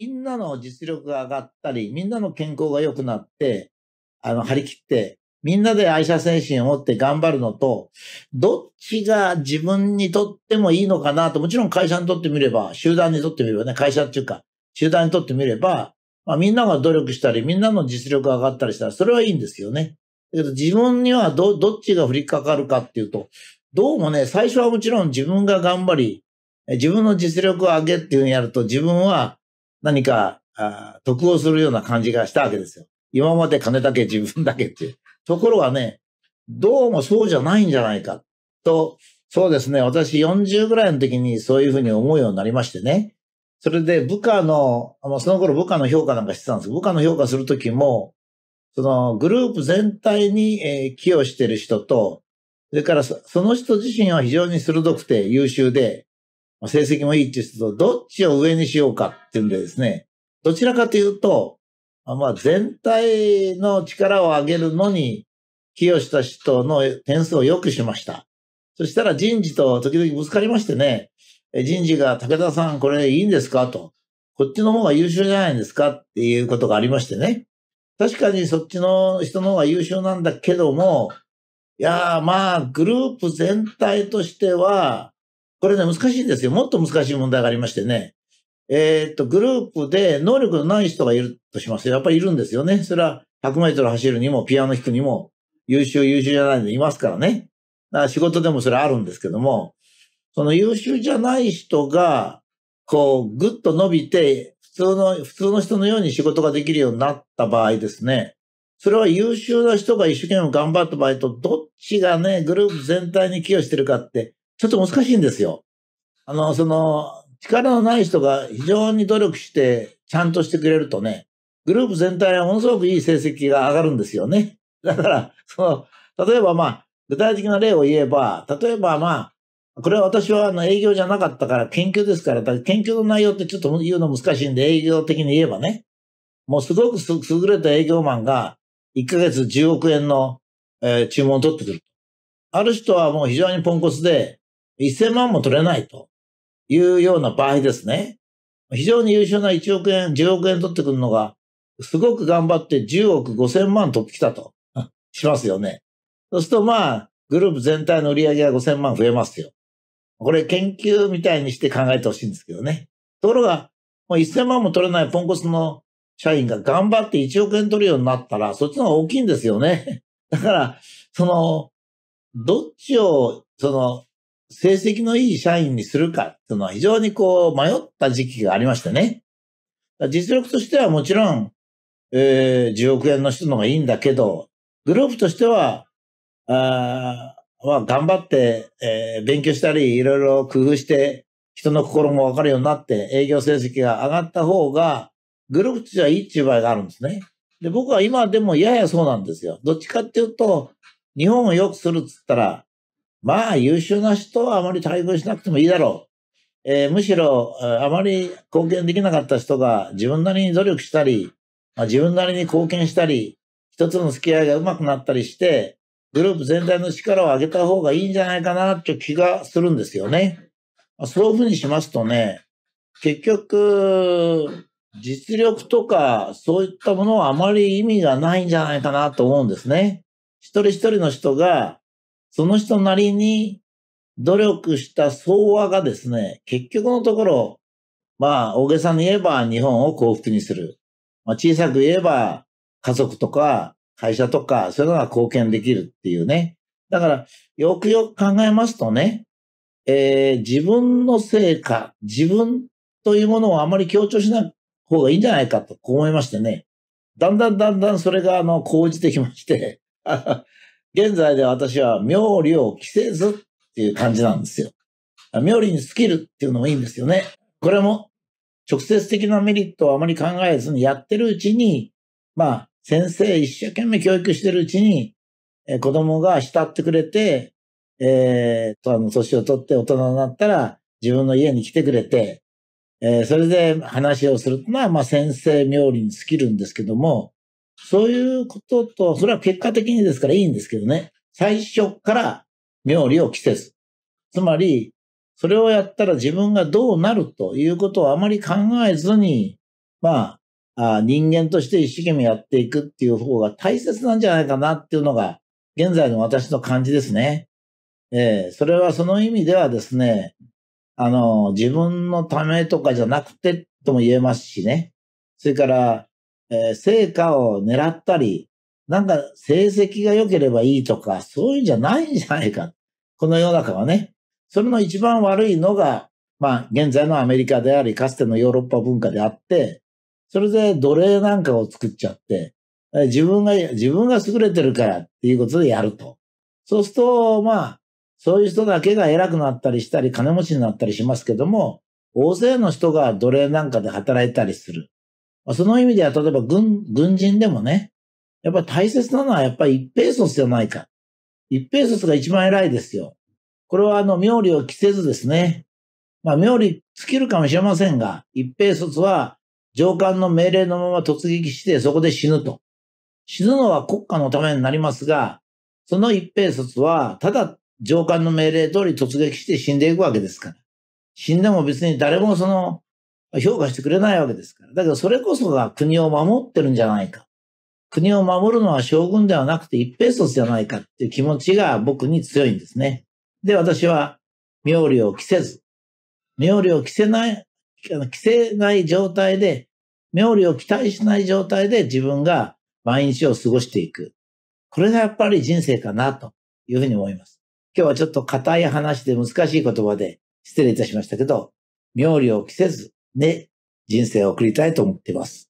みんなの実力が上がったり、みんなの健康が良くなって、あの、張り切って、みんなで愛車精神を持って頑張るのと、どっちが自分にとってもいいのかなと、もちろん会社にとってみれば、集団にとってみればね、会社っていうか、集団にとってみれば、まあ、みんなが努力したり、みんなの実力が上がったりしたら、それはいいんですよね。だけど自分にはど、どっちが降りかかるかっていうと、どうもね、最初はもちろん自分が頑張り、自分の実力を上げっていうふうにやると、自分は何か得をするような感じがしたわけですよ。今まで金だけ自分だけっていう。ところがね、どうもそうじゃないんじゃないかと、そうですね、私40ぐらいの時にそういうふうに思うようになりましてね。それで部下の、あのその頃部下の評価なんかしてたんですけど、部下の評価するときも、そのグループ全体に、えー、寄与してる人と、それからその人自身は非常に鋭くて優秀で、成績もいいっていう人と、どっちを上にしようかっていうんでですね、どちらかというと、まあ、全体の力を上げるのに、寄与した人の点数を良くしました。そしたら人事と時々ぶつかりましてね、人事が武田さんこれいいんですかと、こっちの方が優秀じゃないんですかっていうことがありましてね。確かにそっちの人の方が優秀なんだけども、いやーまあグループ全体としては、これね、難しいんですよ。もっと難しい問題がありましてね。えー、っと、グループで能力のない人がいるとしますよ。やっぱりいるんですよね。それは100メートル走るにも、ピアノ弾くにも、優秀優秀じゃないのいますからね。だから仕事でもそれあるんですけども、その優秀じゃない人が、こう、ぐっと伸びて、普通の、普通の人のように仕事ができるようになった場合ですね。それは優秀な人が一生懸命頑張った場合と、どっちがね、グループ全体に寄与してるかってちょっと難しいんですよ。あの、その、力のない人が非常に努力して、ちゃんとしてくれるとね、グループ全体はものすごくいい成績が上がるんですよね。だから、その、例えばまあ、具体的な例を言えば、例えばまあ、これは私はあの営業じゃなかったから研究ですから、だから研究の内容ってちょっと言うの難しいんで営業的に言えばね、もうすごく優れた営業マンが1ヶ月10億円の、えー、注文を取ってくる。ある人はもう非常にポンコツで、1000万も取れないというような場合ですね。非常に優秀な1億円、10億円取ってくるのが、すごく頑張って10億5000万取ってきたと しますよね。そうするとまあ、グループ全体の売り上げは5000万増えますよ。これ研究みたいにして考えてほしいんですけどね。ところが、もう1000万も取れないポンコツの社員が頑張って1億円取るようになったら、そっちの方が大きいんですよね。だから、その、どっちを、その、成績のいい社員にするかっていうのは非常にこう迷った時期がありましたね。実力としてはもちろん、えー、10億円の人の方がいいんだけど、グループとしては、あまあ、頑張って、えー、勉強したり、いろいろ工夫して、人の心もわかるようになって、営業成績が上がった方が、グループとしてはいいっていう場合があるんですね。で、僕は今でもややそうなんですよ。どっちかっていうと、日本を良くするっつったら、まあ優秀な人はあまり待遇しなくてもいいだろう。えー、むしろ、あまり貢献できなかった人が自分なりに努力したり、まあ、自分なりに貢献したり、一つの付き合いがうまくなったりして、グループ全体の力を上げた方がいいんじゃないかなって気がするんですよね。まあ、そういうふうにしますとね、結局、実力とかそういったものはあまり意味がないんじゃないかなと思うんですね。一人一人の人がその人なりに努力した総和がですね、結局のところ、まあ、大げさに言えば日本を幸福にする。まあ、小さく言えば家族とか会社とか、そういうのが貢献できるっていうね。だから、よくよく考えますとね、えー、自分の成果、自分というものをあまり強調しない方がいいんじゃないかと、思いましてね。だんだんだんだんそれが、あの、講じてきまして、現在で私は妙理を着せずっていう感じなんですよ。妙理に尽きるっていうのもいいんですよね。これも直接的なメリットをあまり考えずにやってるうちに、まあ先生一生懸命教育してるうちに、えー、子供が慕ってくれて、えー、と、あの、年を取って大人になったら自分の家に来てくれて、えー、それで話をするのは、まあ先生妙理に尽きるんですけども、そういうことと、それは結果的にですからいいんですけどね。最初から妙理を着せず。つまり、それをやったら自分がどうなるということをあまり考えずに、まあ、あ人間として一生懸命やっていくっていう方が大切なんじゃないかなっていうのが、現在の私の感じですね。ええー、それはその意味ではですね、あの、自分のためとかじゃなくてとも言えますしね。それから、えー、成果を狙ったり、なんか成績が良ければいいとか、そういうんじゃないんじゃないか。この世の中はね。それの一番悪いのが、まあ、現在のアメリカであり、かつてのヨーロッパ文化であって、それで奴隷なんかを作っちゃって、自分が、自分が優れてるからっていうことでやると。そうすると、まあ、そういう人だけが偉くなったりしたり、金持ちになったりしますけども、大勢の人が奴隷なんかで働いたりする。その意味では、例えば軍、軍人でもね、やっぱり大切なのはやっぱり一平卒じゃないか。一平卒が一番偉いですよ。これはあの、妙理を着せずですね。まあ、妙理尽きるかもしれませんが、一平卒は上官の命令のまま突撃してそこで死ぬと。死ぬのは国家のためになりますが、その一平卒は、ただ上官の命令通り突撃して死んでいくわけですから。死んでも別に誰もその評価してくれないわけですから。だけどそれこそが国を守ってるんじゃないか。国を守るのは将軍ではなくて一平卒じゃないかっていう気持ちが僕に強いんですね。で、私は、妙理を着せず、妙理を着せない、着せない状態で、妙理を期待しない状態で自分が毎日を過ごしていく。これがやっぱり人生かなというふうに思います。今日はちょっと硬い話で難しい言葉で失礼いたしましたけど、妙理を着せず、で人生を送りたいと思っています。